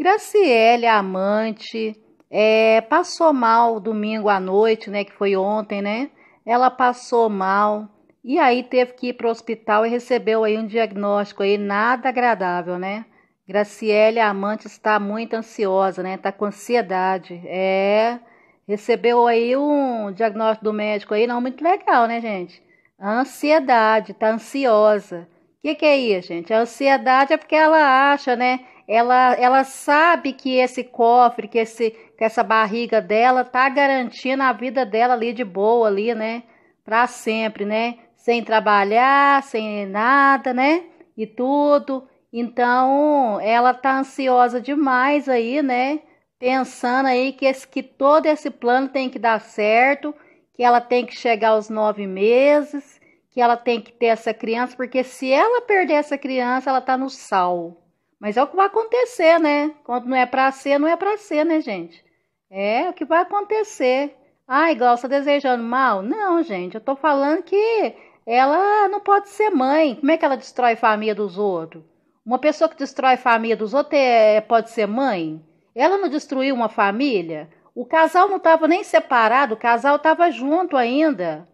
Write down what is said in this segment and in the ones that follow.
Graciele, a amante, é, passou mal domingo à noite, né? Que foi ontem, né? Ela passou mal e aí teve que ir para o hospital e recebeu aí um diagnóstico aí nada agradável, né? Graciele, a amante, está muito ansiosa, né? Está com ansiedade. É, recebeu aí um diagnóstico do médico aí, não muito legal, né, gente? ansiedade, está ansiosa. O que, que é isso, gente? A ansiedade é porque ela acha, né? ela, ela sabe que esse cofre, que, esse, que essa barriga dela tá garantindo a vida dela ali de boa, ali, né? Pra sempre, né? Sem trabalhar, sem nada, né? E tudo. Então, ela tá ansiosa demais aí, né? Pensando aí que, esse, que todo esse plano tem que dar certo, que ela tem que chegar aos nove meses, que ela tem que ter essa criança, porque se ela perder essa criança, ela tá no sal. Mas é o que vai acontecer, né? Quando não é para ser, não é para ser, né, gente? É o que vai acontecer. Ai, Glaucia, tá desejando mal? Não, gente, eu tô falando que ela não pode ser mãe. Como é que ela destrói a família dos outros? Uma pessoa que destrói a família dos outros é, é, pode ser mãe? Ela não destruiu uma família? O casal não estava nem separado, o casal estava junto ainda.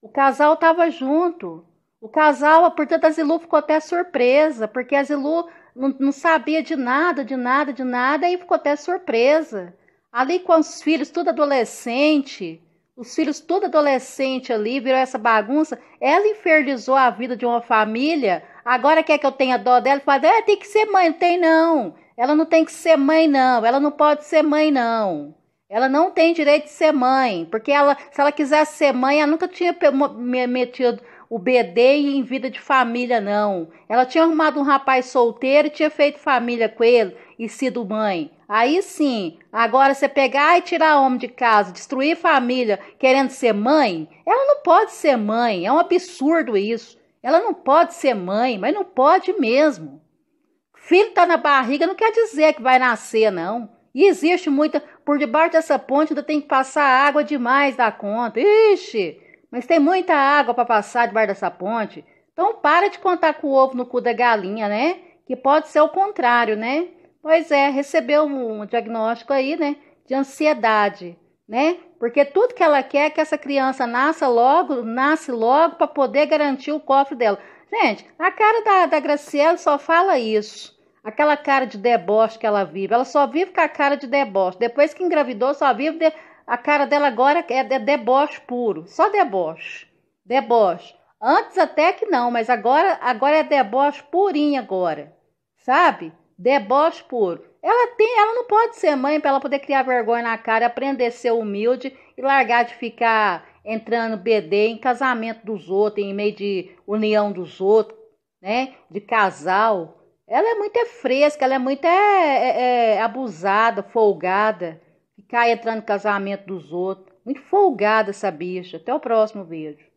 O casal estava junto. O casal, portanto, a Zilu ficou até surpresa, porque a Zilu não, não sabia de nada, de nada, de nada, e ficou até surpresa. Ali com os filhos, tudo adolescente, os filhos tudo adolescente ali, virou essa bagunça. Ela infernizou a vida de uma família. Agora quer que eu tenha dó dela? Fala, é, tem que ser mãe. Não tem, não. Ela não tem que ser mãe, não. Ela não pode ser mãe, não. Ela não tem direito de ser mãe. Porque ela, se ela quisesse ser mãe, ela nunca tinha metido o BD e em vida de família, não. Ela tinha arrumado um rapaz solteiro e tinha feito família com ele e sido mãe. Aí sim, agora você pegar e tirar homem de casa, destruir família querendo ser mãe, ela não pode ser mãe, é um absurdo isso. Ela não pode ser mãe, mas não pode mesmo. Filho tá na barriga não quer dizer que vai nascer, não. E existe muita. Por debaixo dessa ponte ainda tem que passar água demais da conta. Ixi! Mas tem muita água para passar debaixo dessa ponte. Então para de contar com o ovo no cu da galinha, né? Que pode ser o contrário, né? Pois é, recebeu um diagnóstico aí, né? De ansiedade, né? Porque tudo que ela quer é que essa criança nasça logo, nasce logo para poder garantir o cofre dela. Gente, a cara da, da Graciela só fala isso. Aquela cara de deboche que ela vive. Ela só vive com a cara de deboche. Depois que engravidou, só vive. De a cara dela agora é, é deboche puro, só deboche. Deboche. Antes até que não, mas agora agora é deboche purinha agora. Sabe? Deboche puro. Ela tem, ela não pode ser mãe para ela poder criar vergonha na cara, aprender a ser humilde e largar de ficar entrando BD em casamento dos outros, em meio de união dos outros, né? De casal. Ela é muito é fresca, ela é muito é, é, é abusada, folgada. Cai entrando no casamento dos outros. Muito folgada essa bicha. Até o próximo vídeo